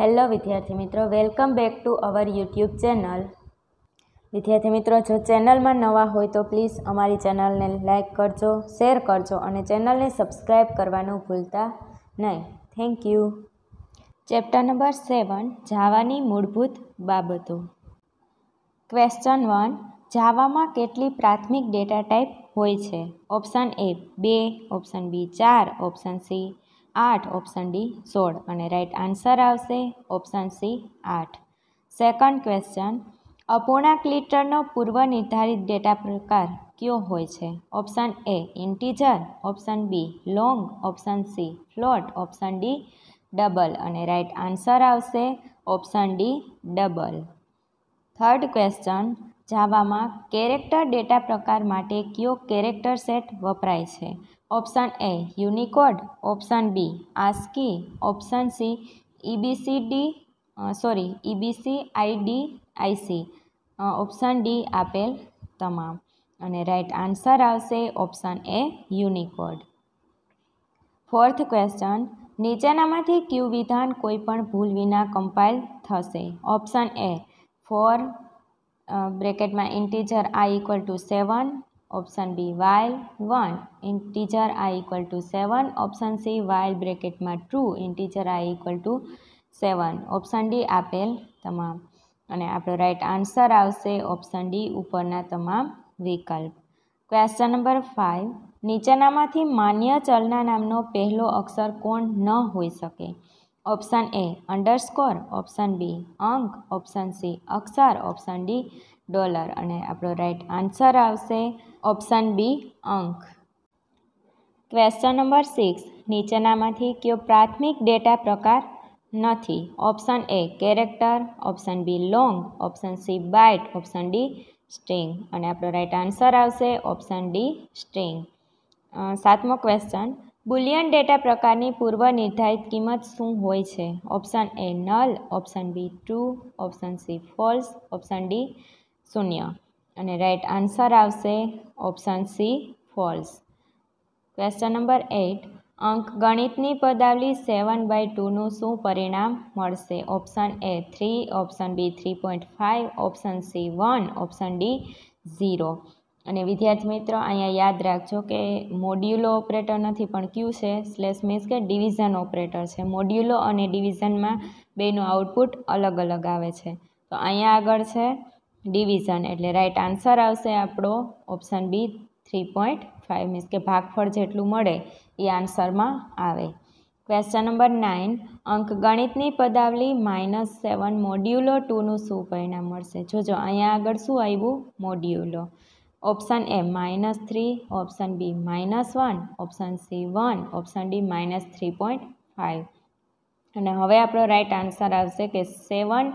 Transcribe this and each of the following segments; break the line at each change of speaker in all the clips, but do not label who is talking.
hello વિદ્યાર્થી મિત્રો welcome back to our YouTube channel વિદ્યાર્થી મિત્રો જો ચેનલમાં નવા હોય તો પ્લીઝ અમારી ચેનલને લાઇક કરજો શેર કરજો અને ચેનલને સબસ્ક્રાઈબ કરવાનું ભૂલતા નહીં thank you chapter number seven જાવાની મૂળભૂત બાબતો ક્વેશ્ચન વન જાવામાં કેટલી પ્રાથમિક ડેટા ટાઈપ હોય છે ઓપ્શન એ બે ઓપ્શન બી ચાર ઓપ્શન સી આઠ ઓપ્શન ડી સોળ અને રાઇટ આન્સર આવશે ઓપ્શન સી આઠ સેકન્ડ ક્વેશ્ચન અપૂર્ણાંક લીટરનો પૂર્વ નિર્ધારિત ડેટા પ્રકાર કયો હોય છે option A integer option B long option C float option D double અને રાઇટ આન્સર આવશે option D double third question જાવામાં કેરેક્ટર ડેટા પ્રકાર માટે કયો કેરેક્ટર સેટ વપરાય છે option A Unicode option B ASCII option C D sorry EBC ID IC option D આપેલ તમામ અને રાઇટ આન્સર આવશે option A Unicode fourth question નીચેનામાંથી ક્યુ વિધાન કોઈપણ ભૂલ વિના કમ્પાઇલ થશે ઓપ્શન એ ફોર બ્રેકેટમાં integer I equal to seven option B while one integer I equal to seven option C while બ્રેકેટમાં true integer I equal to seven option D આપેલ તમામ અને આપણો રાઇટ આન્સર આવશે option D ઉપરના તમામ વિકલ્પ ક્વેશ્ચન નંબર ફાઇવ નીચેનામાંથી માન્ય ચલના નામનો પહેલો અક્ષર કોણ ન હોઈ શકે option A underscore option B અંક ઓપ્શન સી અક્ષર ઓપ્શન ડી ડોલર અને આપણો રાઈટ આન્સર આવશે ઓપ્શન બી અંક ક્વેશ્ચન નંબર સિક્સ નીચેનામાંથી કયો પ્રાથમિક ડેટા પ્રકાર નથી option A character option B long option C byte option D string અને આપણો રાઈટ આન્સર આવશે ઓપ્શન ડી સ્ટ્રિંગ સાતમો ક્વેશ્ચન બુલિયન ડેટા પ્રકારની પૂર્વ નિર્ધારિત કિંમત શું હોય છે option A null option B true option C false option D શૂન્ય અને રાઇટ આન્સર આવશે option C false question number eight અંક ગણિતની પદાવલી સેવન બાય ટુનું શું પરિણામ મળશે option A three option B three point five option C one option D zero અને વિદ્યાર્થી મિત્રો અહીંયા યાદ રાખજો કે મોડ્યુલો ઓપરેટર નથી પણ ક્યુ છે સ્લેશ મીન્સ કે ડિવિઝન ઓપરેટર છે મોડ્યુલો અને ડિવિઝનમાં બેનું આઉટપુટ અલગ અલગ આવે છે તો અહીંયા આગળ છે ડિવિઝન એટલે રાઇટ આન્સર આવશે આપણો option B three point five means કે ભાગફળ જેટલું મળે એ આન્સરમાં આવે ક્વેશ્ચન નંબર નાઇન અંક ગણિતની પદાવલી માઇનસ સેવન મોડ્યુલો ટુનું શું પરિણામ મળશે જોજો અહીંયા આગળ શું આવ્યું modulo option A minus three option B minus one option C one option D minus three point five અને હવે આપણો રાઇટ આન્સર આવશે કે સેવન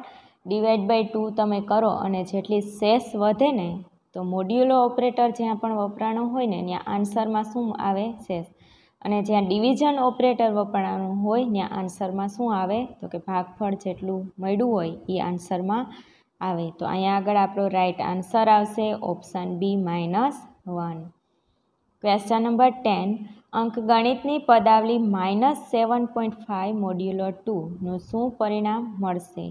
ડિવાઈડ બાય ટુ તમે કરો અને જેટલી શેષ વધે ને તો મોડ્યુલો ઓપરેટર જ્યાં પણ વપરાણું હોય ને ત્યાં આન્સરમાં શું આવે શેષ અને જ્યાં ડિવિઝન ઓપરેટર વપરાણું હોય ત્યાં આન્સરમાં શું આવે તો કે ભાગફળ જેટલું મળ્યું હોય એ આન્સરમાં આવે તો અહીંયા આગળ આપણો રાઇટ આન્સર આવશે option B minus one question number ten અંકગણિતની પદાવલી minus seven point five modulo ટુનું શું પરિણામ મળશે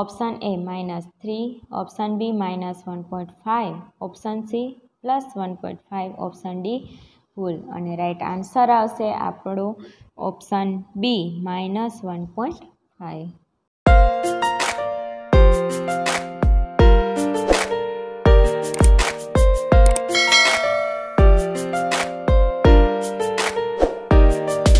option A minus three option B minus one point five option C plus one point five option D ફૂલ અને right answer આવશે આપણો option B minus one point five